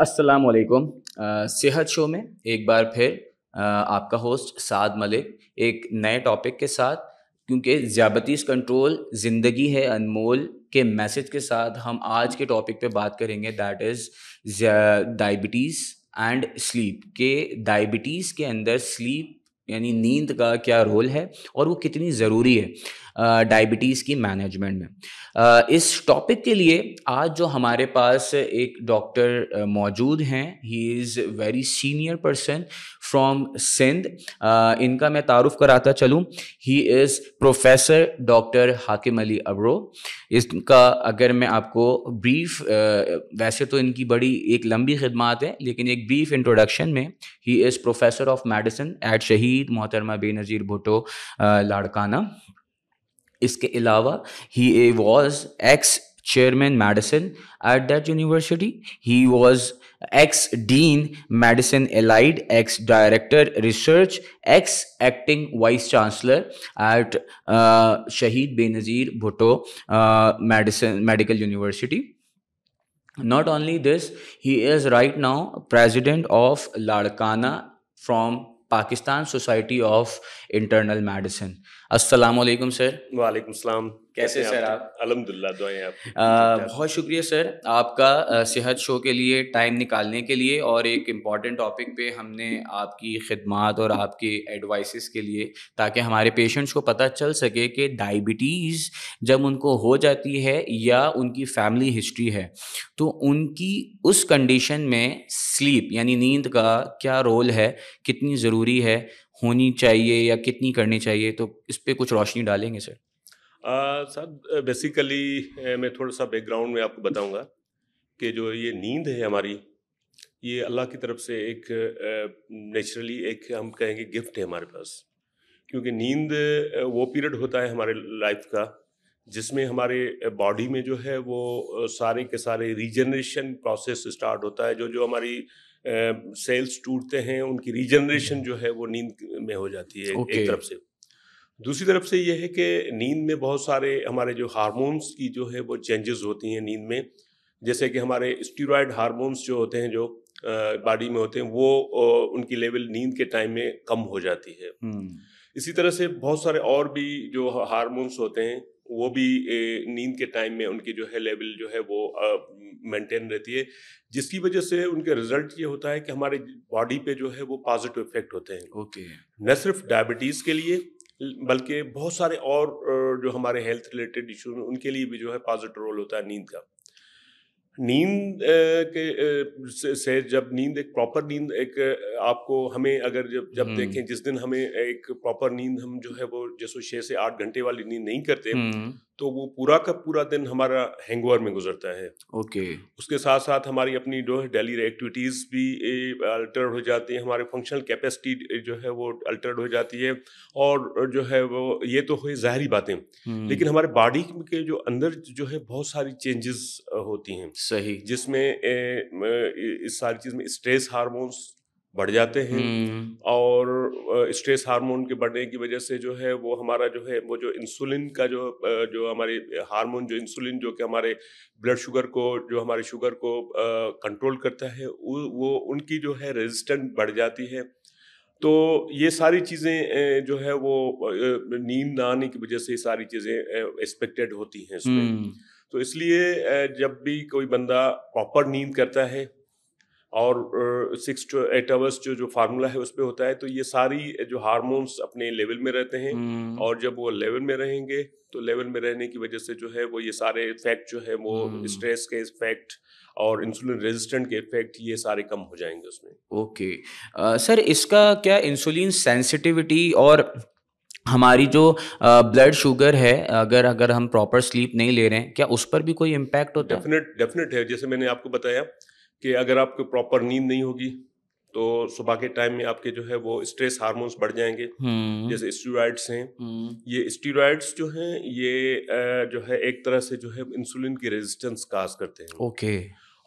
अस्सलाम वालेकुम सेहत शो में एक बार फिर आपका होस्ट साद मलिक एक नए टॉपिक के साथ क्योंकि ज़्यादतीस कंट्रोल ज़िंदगी है अनमोल के मैसेज के साथ हम आज के टॉपिक पे बात करेंगे that is diabetes and sleep के डायबिटीज़ के अंदर स्लीप यानी नींद का क्या रोल है और वो कितनी ज़रूरी है डायबिटीज़ की मैनेजमेंट में इस टॉपिक के लिए आज जो हमारे पास एक डॉक्टर मौजूद हैं he is very senior person from Sindh इनका मैं तारुफ कराता चलूँ ही इज़ प्रोफेसर डॉक्टर हाकिम अली अबरो इसका अगर मैं आपको ब्रीफ वैसे तो इनकी बड़ी एक लंबी खदमात है लेकिन एक ब्रीफ इंट्रोडक्शन में he is professor of medicine at Shaheed Mohtarma Benazir Bhutto Larkana इसके अलावा he a was ex chairman medicine at that university he was ex dean medicine allied ex director research ex acting vice chancellor at Shaheed Benazir Bhutto medicine medical university not only this he is right now president of Larkana from Pakistan society of internal medicine अस्सलाम वालेकुम sir वालेकुम सलाम कैसे sir आप अलहमदिल्ला दुआएं आप बहुत शुक्रिया सर आपका सेहत शो के लिए टाइम निकालने के लिए और एक इम्पॉर्टेंट टॉपिक पे हमने आपकी खिदमत और आपके एडवाइसेस के लिए ताकि हमारे पेशेंट्स को पता चल सके कि डायबिटीज़ जब उनको हो जाती है या उनकी फैमिली हिस्ट्री है तो उनकी उस कंडीशन में स्लीप यानी नींद का क्या रोल है कितनी ज़रूरी है होनी चाहिए या कितनी करनी चाहिए तो इस पर कुछ रोशनी डालेंगे सर सर बेसिकली मैं थोड़ा सा बैकग्राउंड में आपको बताऊंगा कि जो ये नींद है हमारी ये अल्लाह की तरफ से एक नेचुरली एक हम कहेंगे गिफ्ट है हमारे पास क्योंकि नींद वो पीरियड होता है हमारे लाइफ का जिसमें हमारे बॉडी में जो है वो सारे के सारे रिजनरेशन प्रोसेस स्टार्ट होता है जो जो हमारी सेल्स टूटते हैं उनकी रीजनरेशन जो है वो नींद में हो जाती है okay. एक तरफ से दूसरी तरफ से यह है कि नींद में बहुत सारे हमारे जो हारमोन्स की जो है वो चेंजेस होती हैं नींद में जैसे कि हमारे स्टीरॉयड हारमोन्स जो होते हैं जो बॉडी में होते हैं वो उनकी लेवल नींद के टाइम में कम हो जाती है हम्म। इसी तरह से बहुत सारे और भी जो हारमोन्स होते हैं वो भी नींद के टाइम में उनकी जो है लेवल जो है वो मेंटेन रहती है जिसकी वजह से उनके रिजल्ट ये होता है कि हमारे बॉडी पे जो है वो पॉजिटिव इफेक्ट होते हैं ओके न सिर्फ डायबिटीज़ के लिए बल्कि बहुत सारे और जो हमारे हेल्थ रिलेटेड इशू उनके लिए भी जो है पॉजिटिव रोल होता है नींद का नींद के से जब नींद एक प्रॉपर नींद एक आपको हमें अगर जब जब देखें हम्म। जिस दिन हमें एक प्रॉपर नींद हम जो है वो जैसे छः से आठ घंटे वाली नींद नहीं करते हम्म। तो वो पूरा का पूरा दिन हमारा हैंगओवर में गुजरता है ओके okay. उसके साथ साथ हमारी अपनी जो है डेली एक्टिविटीज़ भी अल्टर हो जाती है हमारे फंक्शनल कैपेसिटी जो है वो अल्टर्ड हो जाती है और जो है वो ये तो हुई ज़ाहरी बातें hmm. लेकिन हमारे बॉडी के जो अंदर जो है बहुत सारी चेंजेस होती हैं सही जिसमें इस सारी चीज़ में स्ट्रेस हारमोन्स बढ़ जाते हैं हम्म। और स्ट्रेस हार्मोन के बढ़ने की वजह से जो है वो हमारा जो है वो जो इंसुलिन का जो जो हमारे हार्मोन जो इंसुलिन जो कि हमारे ब्लड शुगर को जो हमारे शुगर को कंट्रोल करता है वो उनकी जो है रेजिस्टेंट बढ़ जाती है तो ये सारी चीज़ें जो है वो नींद ना आने की वजह से सारी चीज़ें एक्सपेक्टेड होती हैं इसमें हम्म। तो इसलिए जब भी कोई बंदा प्रॉपर नींद करता है और सिक्स टू एट आवर्स जो जो फार्मूला है उस पर होता है तो ये सारी जो हारमोन्स अपने लेवल में रहते हैं हम्म। और जब वो लेवल में रहेंगे तो लेवल में रहने की वजह से जो है वो ये सारे इफेक्ट जो है वो स्ट्रेस हम्म। के इफेक्ट और इंसुलिन रेजिस्टेंट के इफेक्ट ये सारे कम हो जाएंगे उसमें ओके आ, सर इसका क्या इंसुलिन सेंसिटिविटी और हमारी जो ब्लड शुगर है अगर अगर हम प्रॉपर स्लीप नहीं ले रहे हैं क्या उस पर भी कोई इम्पैक्ट होता है डेफिनेट डेफिनेट है जैसे मैंने आपको बताया कि अगर आपको प्रॉपर नींद नहीं होगी तो सुबह के टाइम में आपके जो है वो स्ट्रेस हार्मोन्स बढ़ जाएंगे हम्म। जैसे स्टीरॉइड्स हैं हम्म। ये स्टीरॉइड्स जो हैं ये जो है एक तरह से जो है इंसुलिन की रेजिस्टेंस काज करते हैं ओके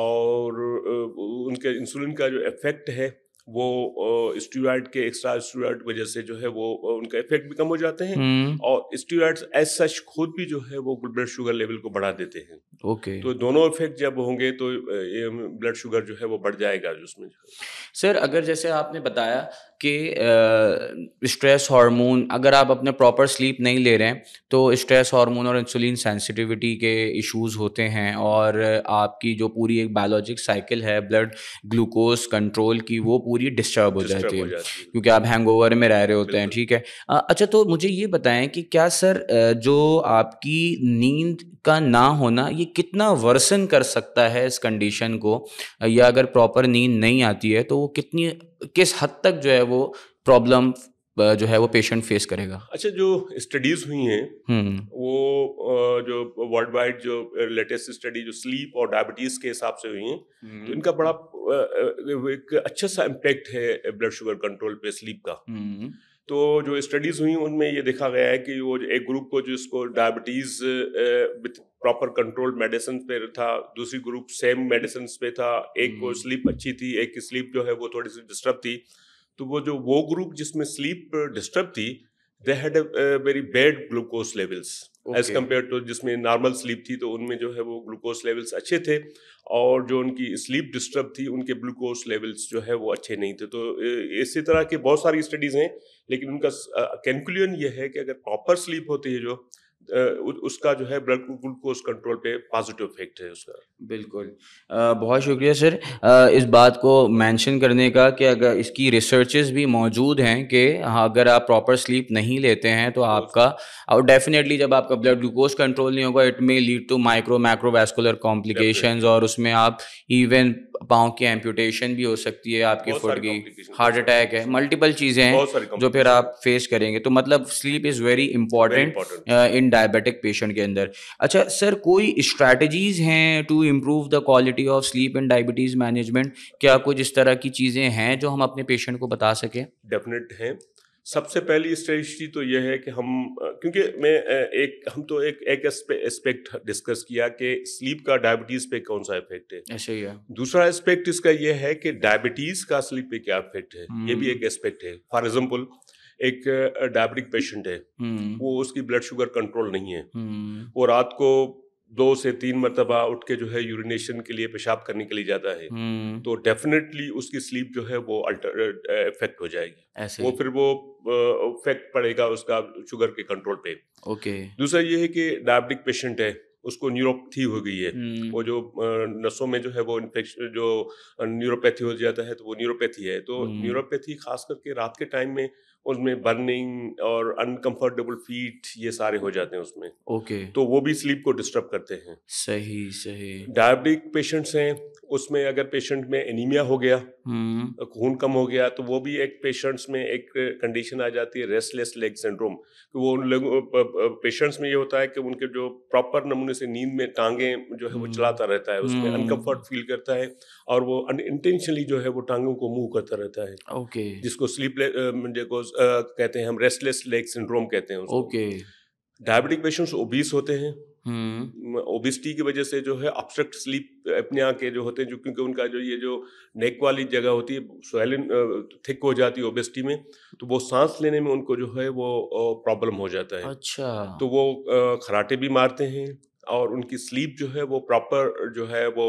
और उनके इंसुलिन का जो इफेक्ट है वो स्टीराइड के एक्स्ट्रा स्टीराइड वजह से जो है वो उनका इफेक्ट भी कम हो जाते हैं हम्म। और स्टीराइड्स एज सच खुद भी जो है वो ब्लड शुगर लेवल को बढ़ा देते हैं ओके तो दोनों इफेक्ट जब होंगे तो ब्लड शुगर जो है वो बढ़ जाएगा उसमें सर अगर जैसे आपने बताया कि स्ट्रेस हार्मोन अगर आप अपने प्रॉपर स्लीप नहीं ले रहे हैं तो स्ट्रेस हार्मोन और इंसुलिन सेंसिटिविटी के इश्यूज होते हैं और आपकी जो पूरी एक बायोलॉजिक साइकिल है ब्लड ग्लूकोज कंट्रोल की वो पूरी डिस्टर्ब हो जाती है क्योंकि आप हैंगओवर में रह रहे होते हैं ठीक है अच्छा तो मुझे ये बताएं कि क्या सर जो आपकी नींद का ना होना ये कितना वर्सन कर सकता है इस कंडीशन को या अगर प्रॉपर नींद नहीं आती है तो वो कितनी किस हद तक जो है वो प्रॉब्लम जो है वो पेशेंट फेस करेगा अच्छा जो स्टडीज हुई हैं हम्म। वो जो वर्ल्ड वाइड जो लेटेस्ट स्टडी जो स्लीप और डायबिटीज के हिसाब से हुई हैं हम्म। तो इनका बड़ा एक अच्छा सा इम्पेक्ट है ब्लड शुगर कंट्रोल पे स्लीप का हम्म। तो जो स्टडीज़ हुई उनमें ये देखा गया है कि वो एक ग्रुप को जिसको diabetes with proper control medicine पे था दूसरी ग्रुप सेम मेडिसिन पे था एक को स्लीप हम्म। अच्छी थी एक की स्लीप जो है वो थोड़ी सी डिस्टर्ब थी तो वो जो वो ग्रुप जिसमें स्लीप डिस्टर्ब थी they had very bad glucose levels as compare to जिसमें नॉर्मल स्लीप थी तो उनमें जो है वो ग्लूकोज लेवल्स अच्छे थे और जो उनकी स्लीप डिस्टर्ब थी उनके ग्लूकोज लेवल्स जो है वो अच्छे नहीं थे तो इसी तरह के बहुत सारी स्टडीज़ हैं लेकिन उनका कैलकुलियन ये है कि अगर प्रॉपर स्लीप होती है जो उसका जो है ब्लड ग्लूकोज कंट्रोल पे पॉजिटिव इफेक्ट है उसका बिल्कुल बहुत शुक्रिया सर इस बात को मेंशन करने का कि अगर इसकी रिसर्चेस भी मौजूद हैं कि अगर आप प्रॉपर स्लीप नहीं लेते हैं तो आपका और डेफिनेटली जब आपका ब्लड ग्लूकोज कंट्रोल नहीं होगा it may lead to micro microvascular complication और उसमें आप इवन पाँव की एम्पूटेशन भी हो सकती है आपके फुट की हार्ट अटैक है मल्टीपल चीज़ें हैं जो फिर आप फेस करेंगे तो मतलब sleep is very important in diabetic patient के अंदर अच्छा सर कोई स्ट्रैटेजीज हैं to improve the quality of sleep and diabetes management क्या कुछ इस तरह की चीज़ें हैं जो हम अपने पेशेंट को बता सकें डेफिनेट हैं सबसे पहली स्ट्रेटी तो यह है कि हम क्योंकि मैं एक हम तो एक एक एस्पेक्ट डिस्कस किया कि स्लीप का डायबिटीज़ पे कौन सा इफेक्ट है ऐसे ही है दूसरा एस्पेक्ट इसका यह है कि डायबिटीज़ का स्लीप पे क्या इफेक्ट है हम्म। ये भी एक एस्पेक्ट है फॉर एग्जांपल एक डायबिटिक पेशेंट है हम्म। वो उसकी ब्लड शुगर कंट्रोल नहीं है हम्म। वो रात को दो से तीन मरतबा उठ के जो है यूरिनेशन के लिए पेशाब करने के लिए जाता है हम्म। तो डेफिनेटली उसकी स्लीप जो है वो अल्टर इफेक्ट हो जाएगी वो फिर वो इफेक्ट पड़ेगा उसका शुगर के कंट्रोल पे ओके दूसरा ये है कि डायबिटिक पेशेंट है उसको न्यूरोपैथी हो गई है वो जो नसों में जो है वो इन्फेक्शन जो न्यूरोपैथी हो जाता है तो वो न्यूरोपैथी है तो न्यूरोपैथी खास करके रात के टाइम में उसमें बर्निंग और अनकंफर्टेबल फीट ये सारे हो जाते हैं उसमें ओके okay. तो वो भी स्लीप को डिस्टर्ब करते हैं सही सही डायबिटिक पेशेंट्स हैं उसमें अगर पेशेंट में एनीमिया हो गया हम्म। खून कम हो गया तो वो भी एक पेशेंट्स में एक कंडीशन आ जाती है रेस्टलेस लेग सिंड्रोम तो वो उन लोगों पेशेंट्स में ये होता है कि उनके जो प्रॉपर नमूने से नींद में टांगे जो है वो हम्म। चलाता रहता है उसमें अनकम्फर्ट हम्म। फील करता है और वो इंटेंशनली जो है वो टांगों को मूव करता रहता है ओके जिसको स्लीप कहते हैं हम रेस्टलेस लेग सिंड्रोम कहते हैं ओके डायबिटिक पेशेंट्स ओबीस होते हैं ओबिसिटी हम्म। की वजह से जो है ऑब्स्ट्रक्ट स्लीप अपने के जो होते हैं जो क्योंकि उनका जो ये जो नेक वाली जगह होती है स्वेलिन थिक हो जाती है ओबिसिटी में तो वो सांस लेने में उनको जो है वो प्रॉब्लम हो जाता है अच्छा तो वो खराटे भी मारते हैं और उनकी स्लीप जो है वो प्रॉपर जो है वो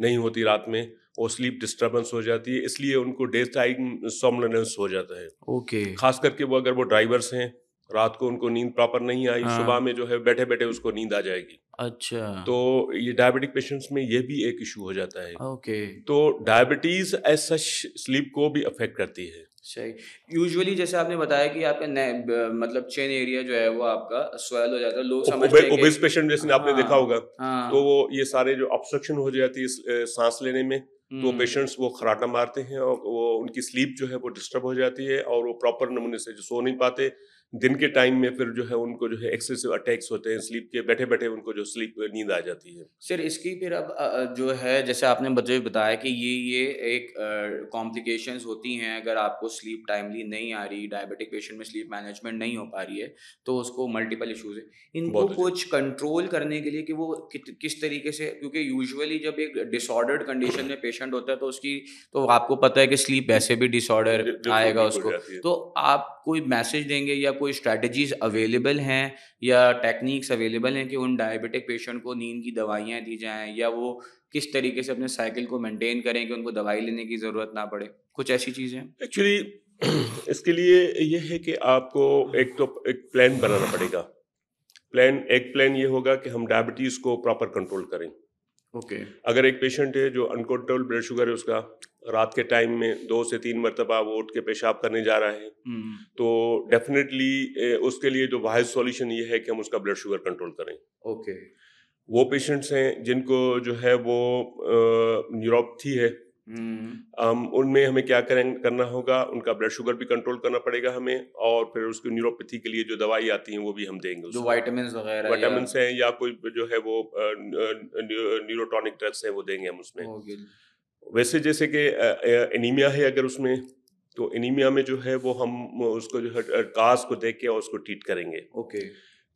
नहीं होती रात में वो स्लीप डिस्टरबेंस हो जाती है इसलिए उनको डे टाइम सोमलेंस हो जाता है ओके okay. खास करके वो अगर वो ड्राइवर्स हैं रात को उनको नींद प्रॉपर नहीं आई हाँ। सुबह में जो है बैठे बैठे उसको नींद आ जाएगी अच्छा तो ये डायबिटिक पेशेंट्स में ये भी एक इशू हो जाता है ओके तो डायबिटीज एज सच स्लीप को भी अफेक्ट करती है सही यूजुअली जैसे आपने बताया कि आपका नए मतलब चेन एरिया जो है वो आपका स्वेल हो जाता है लोग समझते हैं ओबेस पेशेंट जैसे आपने हाँ, देखा होगा हाँ। तो वो ये सारे जो ऑब्स्ट्रक्शन हो जाती है सांस लेने में तो पेशेंट्स हम्म। वो खराटा मारते हैं और वो उनकी स्लीप जो है वो डिस्टर्ब हो जाती है और वो प्रॉपर नमूने से जो सो नहीं पाते दिन के टाइम में फिर जो है उनको जो है एक्सेसिव अटैक्स होते हैं स्लीप के बैठे बैठे उनको जो स्लीप नींद आ जाती है सर इसकी फिर अब जो है जैसे आपने बच्चे बताया कि ये ये एक कॉम्प्लिकेशंस होती हैं अगर आपको स्लीप टाइमली नहीं आ रही डायबिटिक पेशेंट में स्लीप मैनेजमेंट नहीं हो पा रही है तो उसको मल्टीपल इशूज़ है इनको कुछ कंट्रोल करने के लिए कि वो कि, किस तरीके से क्योंकि यूजुअली जब एक डिसऑर्डर्ड कंडीशन में पेशेंट होता है तो उसकी तो आपको पता है कि स्लीप वैसे भी डिसऑर्डर आएगा उसको तो आप कोई मैसेज देंगे या कोई स्ट्रैटेजीज अवेलेबल हैं या टेक्निक्स अवेलेबल हैं कि उन डायबिटिक पेशेंट को नींद की दवाइयाँ दी जाएँ या वो किस तरीके से अपने साइकिल को मेंटेन करें कि उनको दवाई लेने की ज़रूरत ना पड़े कुछ ऐसी चीज़ें एक्चुअली इसके लिए यह है कि आपको एक तो एक प्लान बनाना पड़ेगा प्लान एक प्लान ये होगा कि हम डायबिटीज़ को प्रॉपर कंट्रोल करें ओके okay. अगर एक पेशेंट है जो अनकंट्रोल ब्लड शुगर है उसका रात के टाइम में दो से तीन मरतबा वो उठ के पेशाब करने जा रहा है हम्म। तो डेफिनेटली उसके लिए जो वाहिद सॉल्यूशन ये है कि हम उसका ब्लड शुगर कंट्रोल करें ओके okay. वो पेशेंट्स हैं जिनको जो है वो न्यूरोपथी है हम्म। उनमें हमें क्या करें करना होगा उनका ब्लड शुगर भी कंट्रोल करना पड़ेगा हमें और फिर उसकी न्यूरोपैथी के लिए जो दवाई आती है वो भी हम देंगे जो वाइटामिन वगैरह वाइटामिन हैं या कोई जो है वो न्यूरोटॉनिक ड्रग्स है वो देंगे हम उसमें वैसे जैसे कि एनीमिया है अगर उसमें तो एनीमिया में जो है वो हम उसको जो है कास को देख के और उसको ट्रीट करेंगे ओके okay.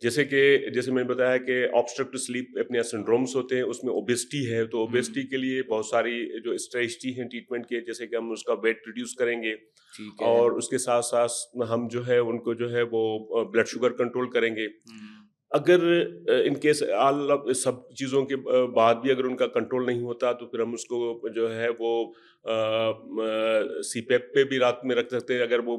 जैसे कि जैसे मैंने बताया कि ऑब्स्ट्रक्ट स्लीप अपने सिंड्रोम्स होते हैं उसमें ओबेसिटी है तो ओबेसिटी हम्म। के लिए बहुत सारी जो स्ट्रेटी हैं ट्रीटमेंट के जैसे कि हम उसका वेट रिड्यूस करेंगे और उसके साथ साथ हम जो है उनको जो है वो ब्लड शुगर कंट्रोल करेंगे हम्म। अगर इन केस आल सब चीज़ों के बाद भी अगर उनका कंट्रोल नहीं होता तो फिर हम उसको जो है वो सी e पे भी रात में रख सकते हैं अगर वो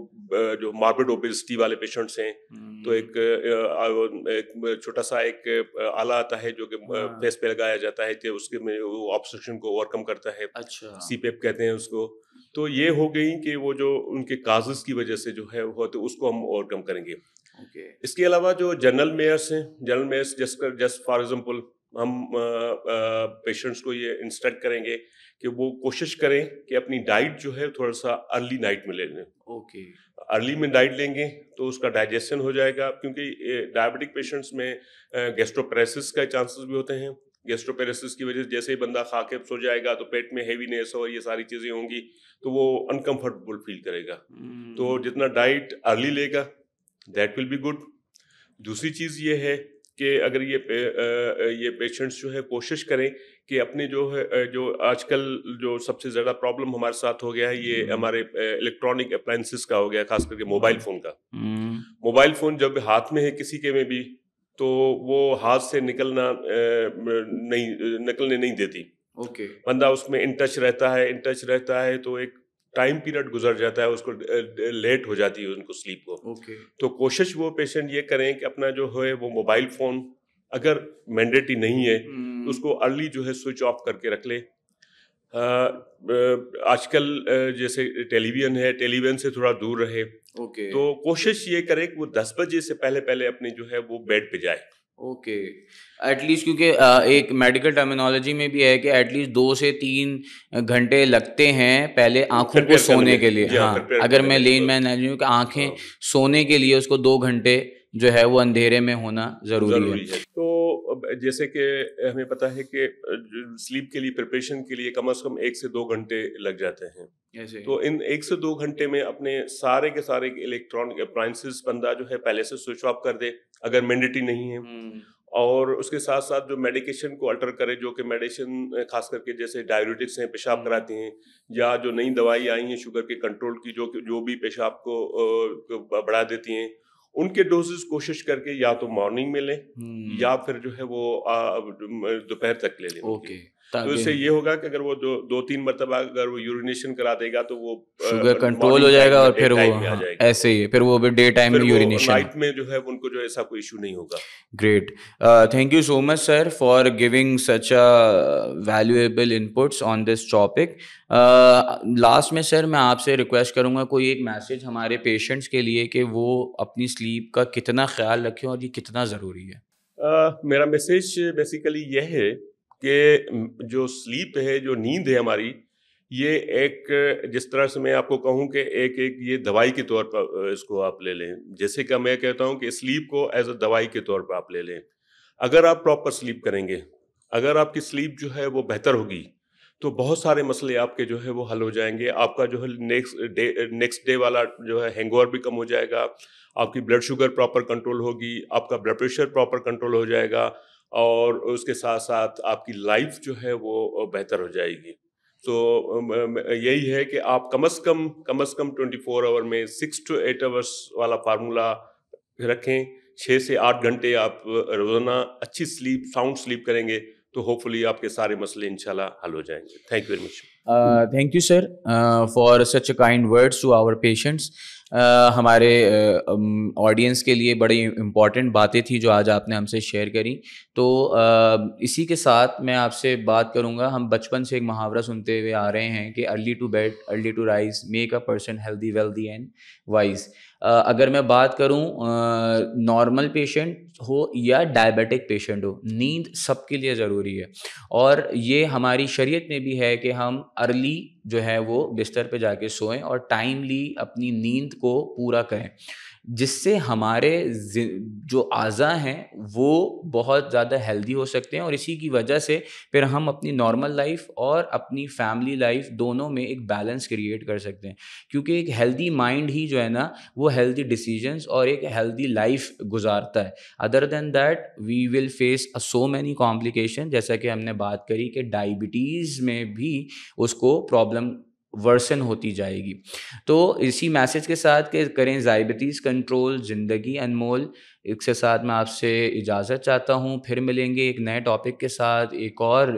जो मार्बिड ओबेसिटी वाले पेशेंट्स हैं तो हम्म। एक, छोटा सा एक आला आता है जो कि हाँ। फेस पे लगाया जाता है कि उसके में वो ऑब्स्ट्रक्शन को ओवरकम करता है अच्छा सी e कहते हैं उसको तो ये हो गई कि वो जो उनके काजेज की वजह से जो है वो तो उसको हम ओवरकम करेंगे okay. इसके अलावा जो जनरल मेयर्स हैं general measures just just for example हम पेशेंट्स को ये इंस्ट्रक्ट करेंगे कि वो कोशिश करें कि अपनी डाइट जो है थोड़ा सा अर्ली नाइट में ले लें ओके अर्ली में डाइट लेंगे तो उसका डाइजेशन हो जाएगा क्योंकि डायबिटिक पेशेंट्स में गैस्ट्रोपेरेसिस का चांसेस भी होते हैं गैस्ट्रोपेरेसिस की वजह से जैसे ही बंदा खा के सो जाएगा तो पेट में हेवीनेस और ये सारी चीज़ें होंगी तो वो अनकम्फर्टेबल फील करेगा हम्म। तो जितना डाइट अर्ली लेगा दैट विल बी गुड दूसरी चीज़ ये है कि अगर ये पे, ये पेशेंट्स जो है कोशिश करें कि अपने जो है जो आजकल जो सबसे ज़्यादा प्रॉब्लम हमारे साथ हो गया है ये हम्म। हमारे इलेक्ट्रॉनिक अप्लाइंसिस का हो गया खास करके मोबाइल हम्म। फ़ोन का मोबाइल हम्म। फ़ोन जब हाथ में है किसी के में भी तो वो हाथ से निकलना नहीं निकलने नहीं देती ओके okay. बंदा उसमें इन टच रहता है इन टच रहता है तो एक टाइम पीरियड गुजर जाता है उसको लेट हो जाती है उनको स्लीप को okay. तो कोशिश वो पेशेंट ये करें कि अपना जो है वो मोबाइल फ़ोन अगर मैंडेटरी नहीं है hmm. उसको अर्ली जो है स्विच ऑफ करके रख ले आजकल जैसे टेलीविजन है टेलीविजन से थोड़ा दूर रहे okay. तो कोशिश ये करें कि वो दस बजे से पहले पहले अपने जो है वो बेड पे जाए ओके okay. एटलीस्ट क्योंकि एक मेडिकल टर्मिनोलॉजी में भी है कि एटलीस्ट दो से तीन घंटे लगते हैं पहले आंखों को सोने के लिए हाँ अगर मैं लेन मैन एनर्जी कि आंखें हाँ। सोने के लिए उसको दो घंटे जो है वो अंधेरे में होना जरूरी, जरूरी है।, है तो जैसे कि हमें पता है कि स्लीप के लिए प्रिपरेशन के लिए कम से कम एक से दो घंटे लग जाते हैं तो इन एक से दो घंटे में अपने सारे के सारे इलेक्ट्रॉनिक अप्लायंसेस बंदा जो है पहले से स्विच ऑफ कर दे अगर मैंडेटरी नहीं है हम्म। और उसके साथ साथ जो मेडिकेशन को अल्टर करे जो कि मेडिसिन खास करके जैसे डायबिटिक्स हैं पेशाब हम्म। कराती हैं या जो नई दवाई आई हैं शुगर के कंट्रोल की जो जो भी पेशाब को बढ़ा देती हैं उनके डोजेस कोशिश करके या तो मॉर्निंग में लें हम्म। या फिर जो है वो दोपहर तक ले लें ओके okay. तो उससे ये होगा कि अगर वो दो दो तीन मरतबा अगर वो यूरिनेशन करा देगा तो वो शुगर कंट्रोल हो जाएगा और फिर वो हाँ, ऐसे ही फिर वो डे टाइम में यूरिनेशन नाइट में जो है उनको जो ऐसा कोई इशू नहीं होगा great thank you so much sir for giving such a valuable inputs on this topic last में सर मैं आपसे रिक्वेस्ट करूंगा कोई एक मैसेज हमारे पेशेंट्स के लिए कि वो अपनी स्लीप का कितना ख्याल रखें और ये कितना ज़रूरी है uh, मेरा मैसेज बेसिकली यह है कि जो स्लीप है जो नींद है हमारी ये एक जिस तरह से मैं आपको कहूँ कि एक एक ये दवाई के तौर पर इसको आप ले लें जैसे कि मैं कहता हूँ कि स्लीप को एज अ दवाई के तौर पर आप ले लें अगर आप प्रॉपर स्लीप करेंगे अगर आपकी स्लीप जो है वो बेहतर होगी तो बहुत सारे मसले आपके जो है वो हल हो जाएंगे आपका जो है नेक्स्ट डे नेक्स्ट डे वाला जो है हैंगओवर भी कम हो जाएगा आपकी ब्लड शुगर प्रॉपर कंट्रोल होगी आपका ब्लड प्रेशर प्रॉपर कंट्रोल हो जाएगा और उसके साथ साथ आपकी लाइफ जो है वो बेहतर हो जाएगी तो यही है कि आप कम अज़ कम कम अज़ कम 24 आवर में सिक्स टू एट आवर्स वाला फार्मूला रखें छः से आठ घंटे आप रोज़ाना अच्छी स्लीप साउंड स्लीप करेंगे तो होपफुली आपके सारे मसले इंशाल्लाह हल हो जाएंगे thank you very much thank you sir for such a kind words to our patients हमारे ऑडियंस uh, um, के लिए बड़ी इम्पॉर्टेंट बातें थी जो आज आपने हमसे शेयर करी तो uh, इसी के साथ मैं आपसे बात करूंगा हम बचपन से एक मुहावरा सुनते हुए आ रहे हैं कि early to bed early to rise make a person healthy wealthy and wise अगर मैं बात करूं नॉर्मल uh, पेशेंट हो या डायबिटिक पेशेंट हो नींद सबके लिए ज़रूरी है और ये हमारी शरीयत में भी है कि हम early जो है वो बिस्तर पे जाके सोएं और टाइमली अपनी नींद को पूरा करें जिससे हमारे जो आज़ा हैं वो बहुत ज़्यादा हेल्दी हो सकते हैं और इसी की वजह से फिर हम अपनी नॉर्मल लाइफ और अपनी फैमिली लाइफ दोनों में एक बैलेंस क्रिएट कर सकते हैं क्योंकि एक हेल्दी माइंड ही जो है ना वो हेल्दी डिसीजंस और एक हेल्दी लाइफ गुजारता है other than that we will face a so many complication जैसा कि हमने बात करी कि डायबिटीज़ में भी उसको प्रॉब्लम प्रॉब्लम वर्सन होती जाएगी तो इसी मैसेज के साथ के करें ज़ायबतीज़ कंट्रोल ज़िंदगी अनमोल इसके साथ मैं आपसे इजाज़त चाहता हूँ फिर मिलेंगे एक नए टॉपिक के साथ एक और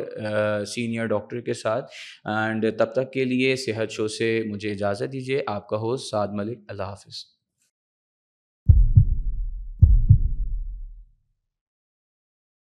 सीनियर डॉक्टर के साथ एंड तब तक के लिए सेहत शो से मुझे इजाज़त दीजिए आपका होस्ट साद मलिक अल्लाह हाफिज़